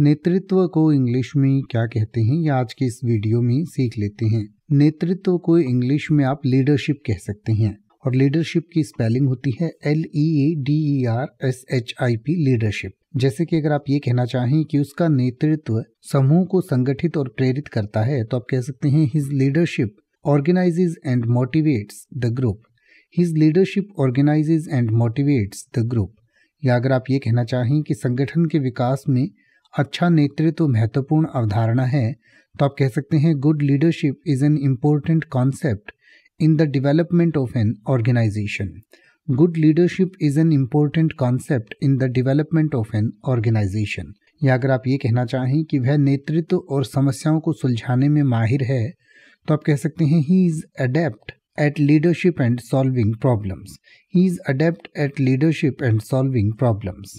नेतृत्व को इंग्लिश में क्या कहते हैं या आज के इस वीडियो में सीख लेते हैं नेतृत्व को इंग्लिश में आप लीडरशिप कह सकते हैं और लीडरशिप की स्पेलिंग होती है L E A D E R S H I P leadership जैसे कि अगर आप ये कहना चाहें कि उसका नेतृत्व समूह को संगठित और प्रेरित करता है तो आप कह सकते हैं his leadership organises and motivates the group his leadership organises and motivates the group या अगर आप ये कहना चाहें कि संगठन के विकास में अच्छा नेतृत्व तो महत्वपूर्ण अवधारणा है तो आप कह सकते हैं good leadership is an important concept in the development of an organisation good leadership is an important concept in the development of an organisation या अगर आप ये कहना चाहें कि वह नेतृत्व और समस्याओं को सुलझाने में माहिर है तो आप कह सकते हैं he is adept at leadership and solving problems he is adept at leadership and solving problems